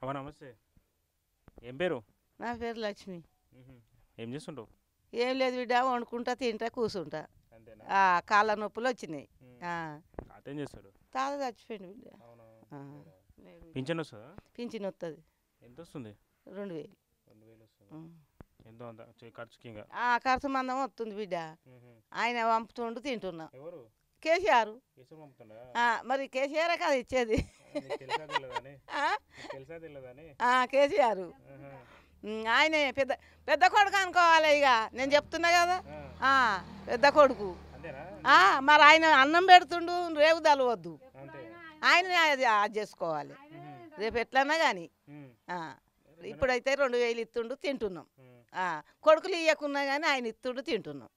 అవ్వ నమస్తే ఏం పేరు నా పేరు లక్ష్మి ఏం చేస్తుంటావు ఏం లేదు బిడ్డ వండుకుంటా తింటా కూర్చుంటా కాళ్ళ నొప్పులు వచ్చినాయి ఏం చేస్తాడు తాత చచ్చిపోయింది బిడ్డ పింఛన్ వస్తుందా పింఛన్ వస్తుంది ఎంత వస్తుంది రెండు వేలు ఎంతో అంత ఖర్చు మందం వస్తుంది బిడ్డ ఆయన పంపుతుండు తింటున్నా కేసీఆర్ మరి కేసీఆర్ కాదు ఇచ్చేది కేసీఆర్ ఆయన పెద్ద పెద్ద కొడుకు అనుకోవాలి ఇక నేను చెప్తున్నా కదా పెద్ద కొడుకు మరి ఆయన అన్నం పెడుతుండు రేవు తలవద్దు ఆయన అది చేసుకోవాలి రేపు ఎట్లన్నా కానీ ఇప్పుడైతే రెండు వేలు ఇస్తుండు తింటున్నాం కొడుకులు ఇవ్వకున్నా కానీ ఆయన ఇస్తుండు తింటున్నాం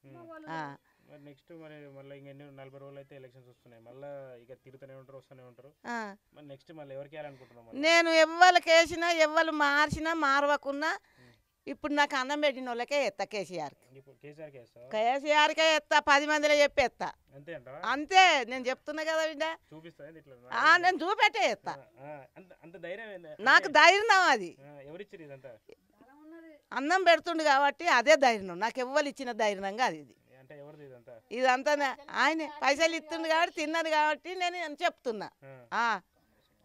మరి నెక్స్ట్ మరి మళ్ళీ ఇంకా నలభై రోజులు అయితే ఎలక్షన్స్ వస్తున్నాయి మళ్ళీ ఇక తిరుగుతూనే ఉంటారు వస్తూనే ఉంటారు మరి నెక్స్ట్ మళ్ళీ ఎవరికి నేను ఎవ్వరికి కేసినా ఎవ్వరు మార్చినా మారవకున్నా ఇప్పుడు నాకు అన్నం పెట్టిన వాళ్ళకే ఎత్త కేసీఆర్ కేసీఆర్కే ఎత్తా పది మందిలో చెప్పేస్తా అంతే నేను చెప్తున్నా కదా బిడ్డ నేను చూపెట్టే ఎత్తా నాకు ధైర్యం అది అన్నం పెడుతుండు కాబట్టి అదే ధైర్యం నాకు ఎవ్వరు ఇచ్చిన ధైర్యంగా అది ఇది ఇదంతా ఆయన పైసలు ఇస్తుంది కాబట్టి తిన్నది కాబట్టి నేను చెప్తున్నా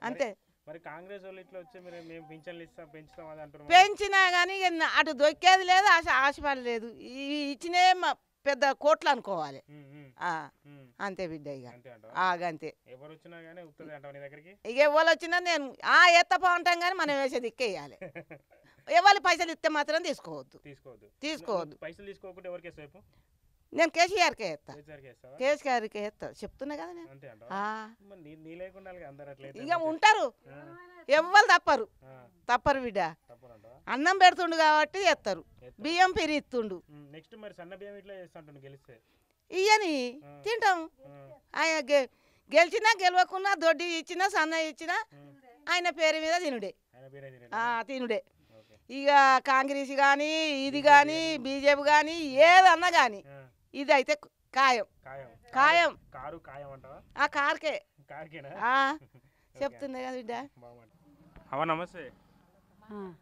అంతే మరి కాంగ్రెస్ వాళ్ళు ఇట్లా పెంచినా కానీ అటు దొక్కేది లేదు ఆశ ఆశపడి లేదు మా పెద్ద కోట్లు అనుకోవాలి అంతే బిడ్డ ఇక అంతే ఎవరు వచ్చినా కానీ దగ్గరికి ఇక ఎవరు వచ్చినా నేను ఆ ఎత్తపా ఉంటాం కానీ మనం వేసేది ఇక్కేయాలి ఎవరు పైసలు ఇస్తే మాత్రం తీసుకోవద్దు తీసుకోవద్దు తీసుకోవద్దు పైసలు తీసుకోకుండా ఎవరికి నేను కేసీఆర్కే ఎత్తా కేసీఆర్కే ఎత్తా చెప్తున్నా కదా నేను ఇక ఉంటారు ఎవ్వరు తప్పరు తప్పరు బిడ్డ అన్నం పెడుతుండు కాబట్టి ఎత్తారు బియ్యం పెరిగిస్తుండు నెక్స్ట్ ఇవని తింటాం ఆయన గెలిచినా గెలవకున్నా దొడ్డి ఇచ్చినా సన్న ఇచ్చినా ఆయన పేరు మీద తినుడే తినుడే ఇక కాంగ్రెస్ కానీ ఇది కానీ బీజేపీ కానీ ఏదన్నా కానీ ఇది అయితే ఖాయం ఖాయం కారు ఆ కార్కే చెప్తుంది కదా బిడ్డ అవ నమస్తే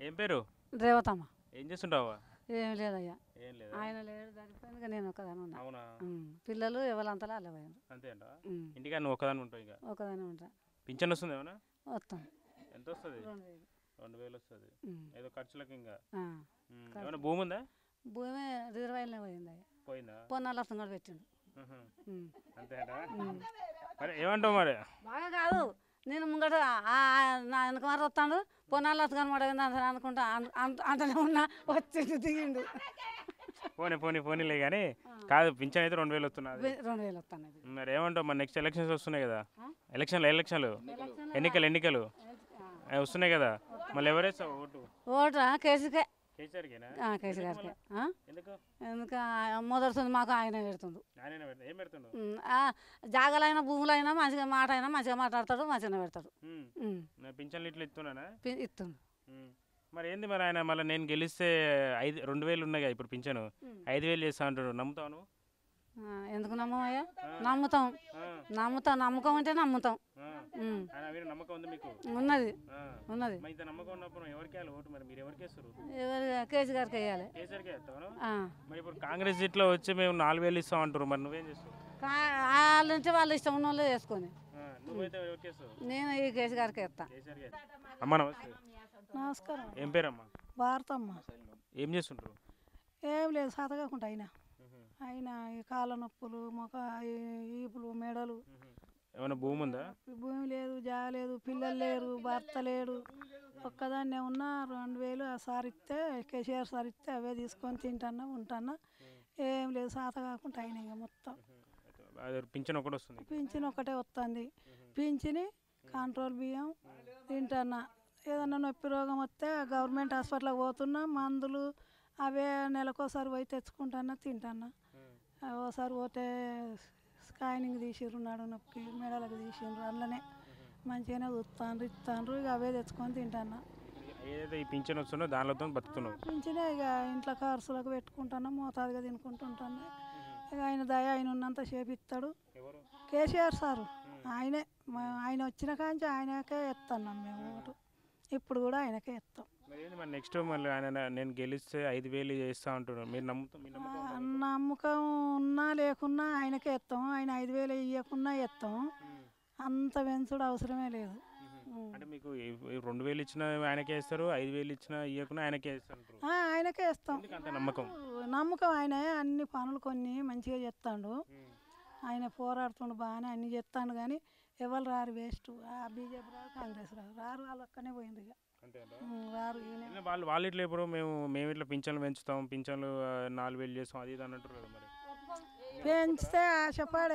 ఏం పేరు రేవతమ్మ ఏం చేస్తుంటావు ఏం లేదయ్యా ఆయన లేడు చనిపోయింది నేను ఒకదాని ఉన్నా పిల్లలు ఎవలంతలా అలా అంతే అంట ఇంటికి నువ్వు ఒకదాని ఉంటావు ఇంకా ఒకదాని ఉంటా పింఛన్ వస్తుంది ఏమన్నా వస్తాం ఎంత వస్తుంది రెండు వేలు వస్తుంది ఏదో ఖర్చులకు ఇంకా ఏమైనా భూమి ఉందా భూమి రిజర్వాయర్లో పోయింది అయ్యా ఏమంటావు మరి బాగా కాదు నేను ముంగట నా వెనక మరి వస్తాడు పొన్నాల లక్షణం అడిగింది అంత అనుకుంటా అంతనే ఉన్నా వచ్చింది దిగిండు పోనీ పోనీ పోనీలే కానీ కాదు పింఛన్ అయితే రెండు వేలు వస్తున్నా రెండు వేలు మరి ఏమంటావు మరి నెక్స్ట్ ఎలక్షన్స్ వస్తున్నాయి కదా ఎలక్షన్లు ఎలక్షన్లు ఎన్నికలు ఎన్నికలు వస్తున్నాయి కదా మళ్ళీ ఎవరేస్తావు ఓటు ఓటా కేసుకే కేసీఆర్ మాకు ఆయన పెడుతుంది జాగలైనా భూములైనా మంచిగా మాట అయినా మంచిగా మాట్లాడతాడు మంచిగా పెడతాడు పింఛన్లు ఇట్లా ఇస్తున్నా ఇస్తుంది మరి ఏంది మరి ఆయన మళ్ళీ నేను గెలిస్తే ఐదు రెండు వేలు ఉన్నాయి కదా ఇప్పుడు పింఛను ఐదు వేలు చేస్తా అంటాడు నమ్ముతాను ఎందుకు నమ్మమయ్యా నమ్ముతాం నమ్ముతాం నమ్మకం అంటే నమ్ముతాం ఉన్నది ఉన్నది ఎవరు కేసు గారికి వేయాలి కాంగ్రెస్ సీట్లో వచ్చి మేము నాలుగు వేలు ఇస్తాం అంటారు మరి నువ్వేం వాళ్ళ నుంచి వాళ్ళు ఇష్టం ఉన్న వాళ్ళు వేసుకొని నేను ఈ కేసు గారికి నమస్కారం ఏం పేరమ్మా భారతమ్మ ఏం చేస్తుంటారు ఏం లేదు సాతకాకుండా అయినా ఆయన ఈ కాళ్ళ నొప్పులు మొఖ ఈపులు మెడలు ఏమైనా భూమి ఉందా భూమి లేదు లేదు పిల్లలు లేరు భర్త లేడు ఒక్కదాన్నే ఉన్నా రెండు వేలు ఆ సార్ ఇస్తే కేసీఆర్ సార్ ఇస్తే అవే తీసుకొని తింటానా ఉంటానా ఏం లేదు సాత కాకుండా అయినాయి మొత్తం పింఛన్ ఒకటి వస్తుంది పింఛన్ ఒకటే వస్తుంది పింఛని కంట్రోల్ బియ్యం తింటానా ఏదన్నా నొప్పి రోగం వస్తే గవర్నమెంట్ హాస్పిటల్కి పోతున్నా మందులు అవే నెలకోసారి పోయి తెచ్చుకుంటానా తింటానా ఓసారి పోతే స్కానింగ్ తీసిర్రు నడు నొప్పి మెడలకు తీసిండ్రు అందులోనే మంచిగానే చూస్తాను ఇస్తాను ఇక అవే తెచ్చుకొని తింటాను ఏదైతే ఈ పింఛన్ వస్తుందో దానిలో పింఛనే ఇక ఇంట్లో ఖర్చులకు పెట్టుకుంటాను మోతాదుగా తినుకుంటుంటాను ఇక ఆయన దయ ఆయన ఉన్నంత చేపిస్తాడు కేసీఆర్ సారు ఆయనే ఆయన వచ్చిన కాంచి ఆయనకే ఎత్తాను మేము ఇప్పుడు కూడా ఆయనకే ఎత్తాం మరి నెక్స్ట్ మళ్ళీ ఆయన నేను గెలిస్తే ఐదు వేలు చేస్తా అంటున్నాను మీరు నమ్ముతాం నమ్మకం ఉన్నా లేకున్నా ఆయనకే ఎత్తాం ఆయన ఐదు వేలు ఇవ్వకున్నా ఇస్తాం అంత వెంచుడు అవసరమే లేదు అంటే మీకు రెండు వేలు ఇచ్చిన ఆయనకే ఇస్తారు ఐదు వేలు ఇచ్చినా ఇవ్వకుండా ఆయనకే ఇస్తారు ఆయనకే ఇస్తాం నమ్మకం నమ్మకం ఆయన అన్ని పనులు కొన్ని మంచిగా చేస్తాడు ఆయన పోరాడుతుండు బాగానే అన్ని చేస్తాడు కానీ ఎవరు రారు వేస్ట్ బీజేపీ రారు కాంగ్రెస్ రారు రారు వాళ్ళు ఒక్కనే పోయింది ఇక రారు వాళ్ళు వాళ్ళు ఇట్లా ఇప్పుడు మేము మేము ఇట్లా పింఛన్లు పెంచుతాం పింఛన్లు నాలుగు వేలు చేస్తాం అది ఇది అన్నట్టు మరి పెంచితే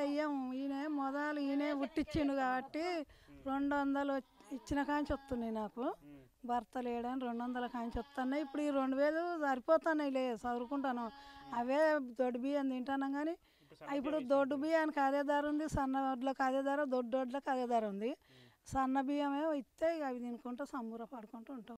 అయ్యాం ఈయన మొదలు ఈయన ఉట్టిచ్చిండు కాబట్టి రెండు వందలు ఇచ్చిన కానీ వస్తున్నాయి నాకు భర్త లేడని రెండు వందల కానీ చెప్తున్నాయి ఇప్పుడు ఈ రెండు వేలు సరిపోతున్నాయి లే చదువుకుంటాను అవే దొడ్డు బియ్యం తింటాను కానీ ఇప్పుడు దొడ్డు బియ్యానికి అదే ధర ఉంది సన్న వడ్లకు అదే ధర దొడ్డు వడ్లకు అదే ధర ఉంది సన్న బియ్యమే ఇస్తే ఇక అవి తినుకుంటూ సంబూర పడుకుంటూ ఉంటాం